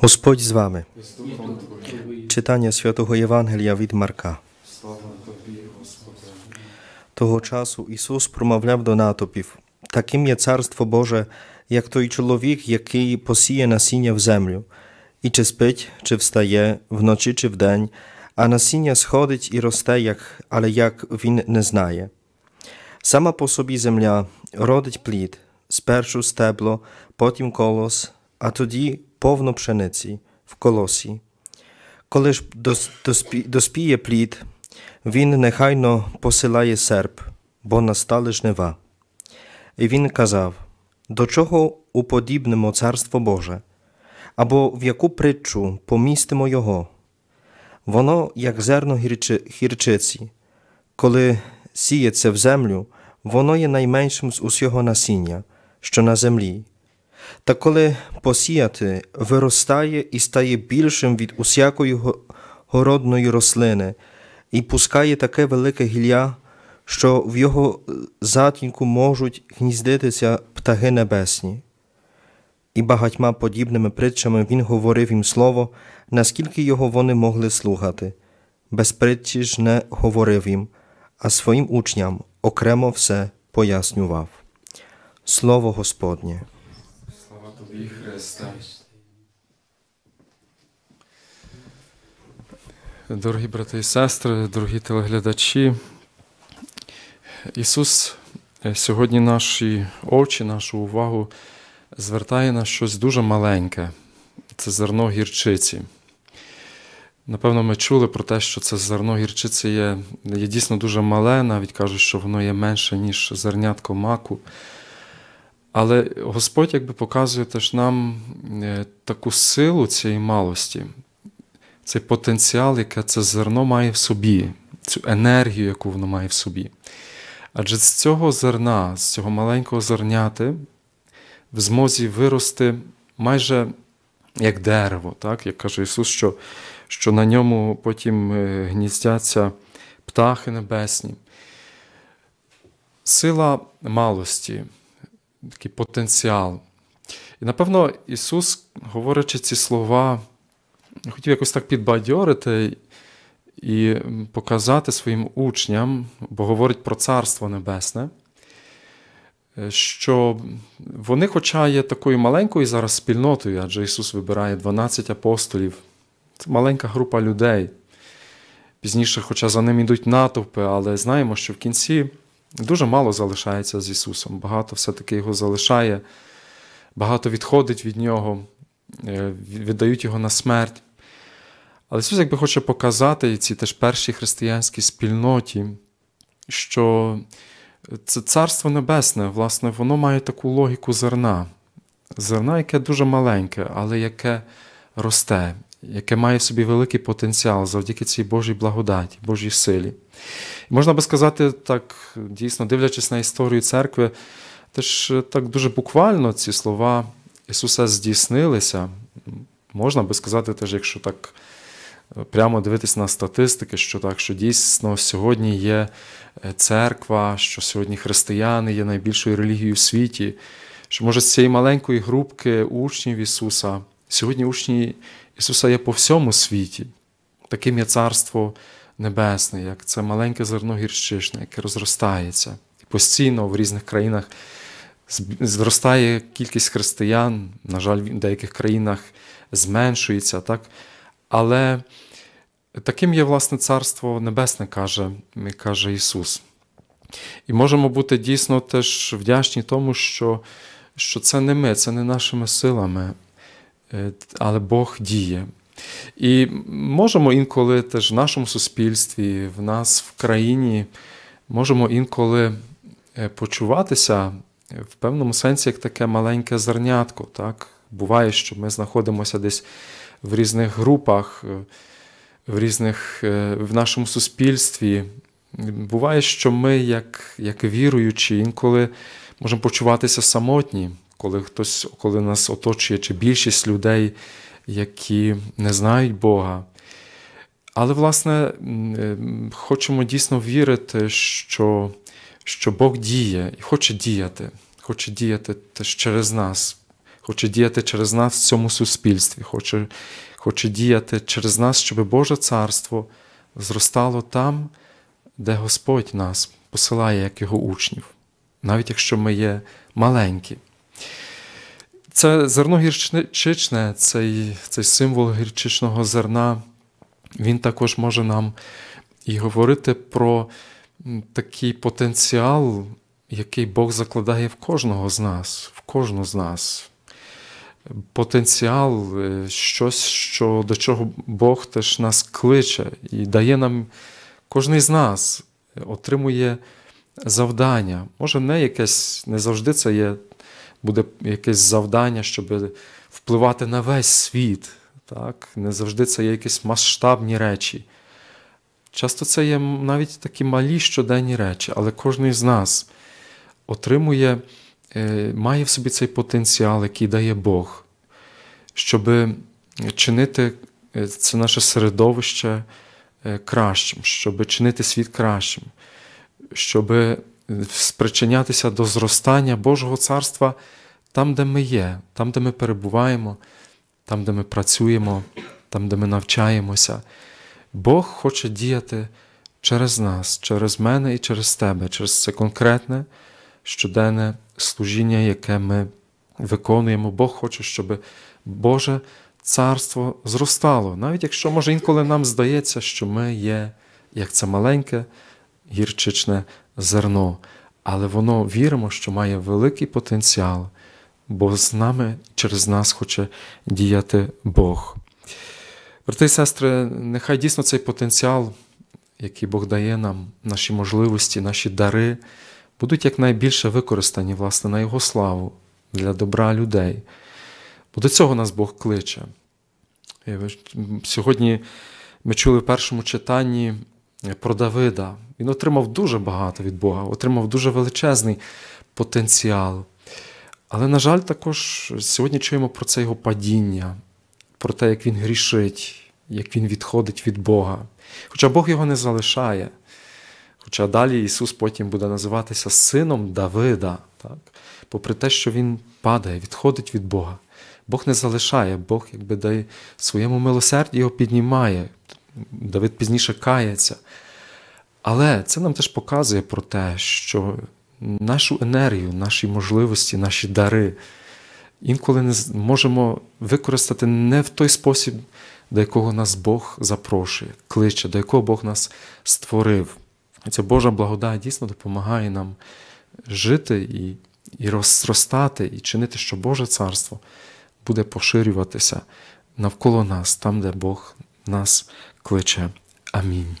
Господь з вами. Читання святого Євангелія від Марка. Того часу Ісус промовляв до натопів таким є Царство Боже, як той чоловік, який посіє насіння в землю, і чи спить, чи встає, вночі чи вдень, а насіння сходить і росте, як, але як він не знає. Сама по собі земля родить плід, спершу стебло, потім колос, а тоді повно пшениці в колосі. Коли ж доспіє плід, він нехайно посилає серп, бо настали жнива. І він казав: До чого уподібнемо Царство Боже, або в яку притчу помістимо Його? Воно, як зерно гірчиці, коли сіється в землю, воно є найменшим з усього насіння, що на землі, та коли посіяти, виростає і стає більшим від усякої городної рослини, і пускає таке велике гілля, що в його затінку можуть гніздитися птахи небесні. І багатьма подібними притчами він говорив їм слово, наскільки його вони могли слухати. Без притчі ж не говорив їм, а своїм учням окремо все пояснював. Слово Господнє і Христа. Дорогі брати і сестри, дорогі телеглядачі. Ісус е, сьогодні наші очі, нашу увагу звертає на щось дуже маленьке це зерно гірчиці. Напевно, ми чули про те, що це зерно гірчиці є, є дійсно дуже мале, навіть кажуть, що воно є менше, ніж зернятко маку. Але Господь якби показує теж нам е, таку силу цієї малості, цей потенціал, яке це зерно має в собі, цю енергію, яку воно має в собі. Адже з цього зерна, з цього маленького зерняти, в змозі вирости майже як дерево, так? як каже Ісус, що що на ньому потім е, гніздяться птахи небесні. Сила малості такий потенціал. І напевно Ісус, говорячи ці слова, хотів якось так підбадьорити і показати своїм учням, бо говорить про Царство Небесне, що вони, хоча є такою маленькою зараз спільнотою, адже Ісус вибирає 12 апостолів, це маленька група людей. Пізніше, хоча за ним йдуть натовпи, але знаємо, що в кінці дуже мало залишається з Ісусом. Багато все-таки Його залишає, багато відходить від Нього, е, віддають Його на смерть. Але Ісус якби хоче показати і цій теж першій християнській спільноті, що це Царство Небесне, власне, воно має таку логіку зерна. Зерна, яке дуже маленьке, але яке росте, яке має в собі великий потенціал завдяки цій Божій благодаті, Божій силі. Можна би сказати, так дійсно дивлячись на історію церкви, теж е, так дуже буквально ці слова Ісуса здійснилися. Можна би сказати, теж, якщо так е, прямо дивитись на статистики, що так, що дійсно сьогодні є е, церква, що сьогодні християни є найбільшою релігією в світі, що може з цієї маленької групки учнів Ісуса, сьогодні учні Ісуса є по всьому світі, таким є царство небесний, як це маленьке зерно гірчишне, яке розростається. І постійно в різних країнах зростає кількість християн, на жаль, в деяких країнах зменшується. так? Але таким є, власне, Царство Небесне, каже, каже Ісус. І можемо бути дійсно теж вдячні тому, що що це не ми, це не нашими силами, е, але Бог діє. І можемо інколи теж в нашому суспільстві, в нас в країні, можемо інколи е, почуватися е, в певному сенсі як таке маленьке зернятко. Так? Буває, що ми знаходимося десь в різних групах, е, в різних, в нашому суспільстві. Буває, що ми, як як віруючі, інколи можемо почуватися самотні, коли хтось, коли нас оточує, чи більшість людей які не знають Бога. Але, власне, е, хочемо дійсно вірити, що що Бог діє і хоче діяти, хоче діяти теж через нас, хоче діяти через нас в цьому суспільстві, хоче, хоче діяти через нас, щоб Боже Царство зростало там, де Господь нас посилає, як його учнів, навіть якщо ми є маленькі. Це зерно гірчичне, цей цей символ гірчичного зерна, він також може нам і говорити про такий потенціал, який Бог закладає в кожного з нас, в кожну з нас. Потенціал, е, щось, що, до чого Бог теж нас кличе і дає нам кожен з нас, отримує завдання. Може, не якесь, не завжди це є буде якесь завдання, щоб впливати на весь світ. Так? Не завжди це є якісь масштабні речі. Часто це є навіть такі малі щоденні речі, але кожен з нас отримує, е, має в собі цей потенціал, який дає Бог, щоб чинити е, це наше середовище е, кращим, щоб чинити світ кращим, щоб спричинятися до зростання Божого царства там, де ми є, там, де ми перебуваємо, там, де ми працюємо, там, де ми навчаємося. Бог хоче діяти через нас, через мене і через тебе, через це конкретне щоденне служіння, яке ми виконуємо. Бог хоче, щоб Боже царство зростало, навіть якщо, може, інколи нам здається, що ми є як це маленьке гірчичне зерно, але воно віримо, що має великий потенціал, бо з нами через нас хоче діяти Бог. Брати і сестри, нехай дійсно цей потенціал, який Бог дає нам, наші можливості, наші дари, будуть якнайбільше використані, власне, на Його славу для добра людей. Бо до цього нас Бог кличе. Е, сьогодні ми чули в першому читанні про Давида. Він отримав дуже багато від Бога, отримав дуже величезний потенціал. Але, на жаль, також сьогодні чуємо про це його падіння, про те, як він грішить, як він відходить від Бога. Хоча Бог його не залишає. Хоча далі Ісус потім буде називатися Сином Давида, так? попри те, що Він падає, відходить від Бога. Бог не залишає, Бог якби дає своєму милосерді його піднімає. Давид пізніше кається. Але це нам теж показує про те, що нашу енергію, наші можливості, наші дари інколи не можемо використати не в той спосіб, до якого нас Бог запрошує, кличе, до якого Бог нас створив. І ця Божа благодать дійсно допомагає нам жити і і розростати, і чинити, що Боже Царство буде поширюватися навколо нас, там, де Бог нас кличе. Амінь.